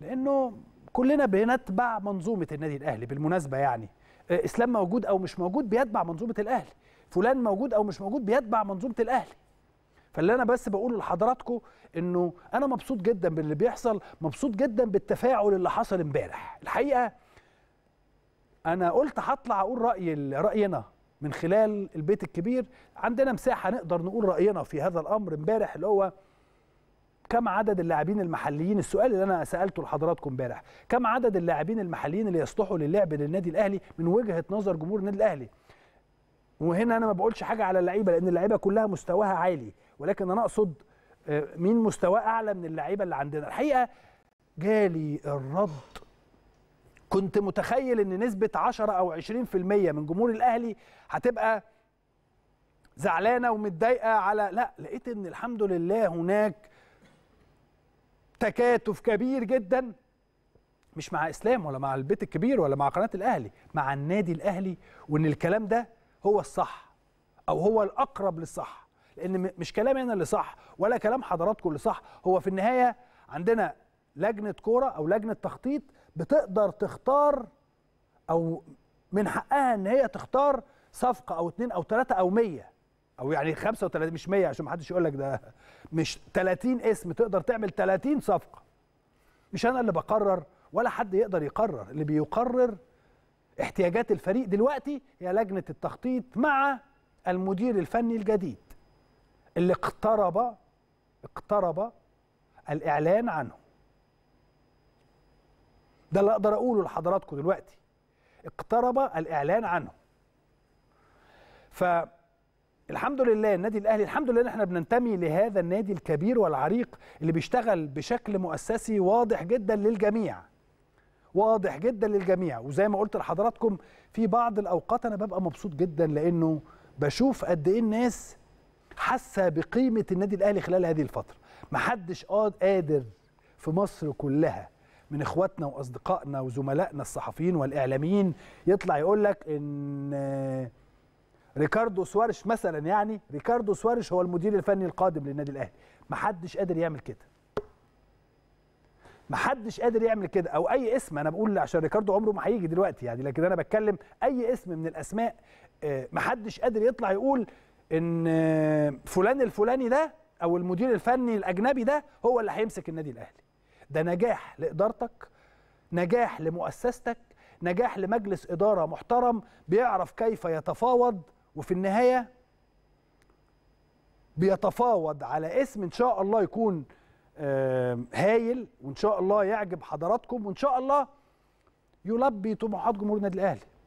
لانه كلنا بنتبع منظومه النادي الاهلي بالمناسبه يعني آه، اسلام موجود او مش موجود بيتبع منظومه الاهلي فلان موجود او مش موجود بيتبع منظومه الاهلي فاللي انا بس بقوله لحضراتكم انه انا مبسوط جدا باللي بيحصل مبسوط جدا بالتفاعل اللي حصل امبارح الحقيقه انا قلت هطلع اقول راي راينا من خلال البيت الكبير عندنا مساحه نقدر نقول راينا في هذا الامر امبارح اللي هو كم عدد اللاعبين المحليين السؤال اللي انا سالته لحضراتكم امبارح كم عدد اللاعبين المحليين اللي يصلحوا للعب للنادي الاهلي من وجهه نظر جمهور النادي الاهلي وهنا انا ما بقولش حاجه على اللعيبه لان اللعيبه كلها مستواها عالي ولكن انا اقصد آه، مين مستواه اعلى من اللعيبه اللي عندنا الحقيقه جالي الرد كنت متخيل ان نسبه 10 او 20% من جمهور الاهلي هتبقى زعلانه ومتضايقه على لا لقيت ان الحمد لله هناك تكاتف كبير جدا مش مع اسلام ولا مع البيت الكبير ولا مع قناه الاهلي مع النادي الاهلي وان الكلام ده هو الصح او هو الاقرب للصح لان مش كلامي انا اللي صح ولا كلام حضراتكم اللي صح هو في النهايه عندنا لجنه كوره او لجنه تخطيط بتقدر تختار او من حقها ان هي تختار صفقه او اتنين او تلاته او مية او يعني 35 مش 100 عشان ما حدش يقول لك ده مش 30 اسم تقدر تعمل 30 صفقه مش انا اللي بقرر ولا حد يقدر يقرر اللي بيقرر احتياجات الفريق دلوقتي هي لجنه التخطيط مع المدير الفني الجديد اللي اقترب اقترب الاعلان عنه ده اللي اقدر اقوله لحضراتكم دلوقتي اقترب الاعلان عنه ف الحمد لله النادي الاهلي الحمد لله ان احنا بننتمي لهذا النادي الكبير والعريق اللي بيشتغل بشكل مؤسسي واضح جدا للجميع واضح جدا للجميع وزي ما قلت لحضراتكم في بعض الاوقات انا ببقى مبسوط جدا لانه بشوف قد ايه الناس حاسه بقيمه النادي الاهلي خلال هذه الفتره محدش قادر في مصر كلها من اخواتنا واصدقائنا وزملائنا الصحفيين والاعلاميين يطلع يقول لك ان ريكاردو سوارش مثلا يعني ريكاردو سوارش هو المدير الفني القادم للنادي الاهلي محدش قادر يعمل كده محدش قادر يعمل كده او اي اسم انا بقول عشان ريكاردو عمره ما هيجي دلوقتي يعني لكن انا بتكلم اي اسم من الاسماء آه، محدش قادر يطلع يقول ان آه، فلان الفلاني ده او المدير الفني الاجنبي ده هو اللي هيمسك النادي الاهلي ده نجاح لادارتك نجاح لمؤسستك نجاح لمجلس اداره محترم بيعرف كيف يتفاوض وفي النهايه بيتفاوض على اسم ان شاء الله يكون هايل وان شاء الله يعجب حضراتكم وان شاء الله يلبي طموحات جمهور النادي الاهلي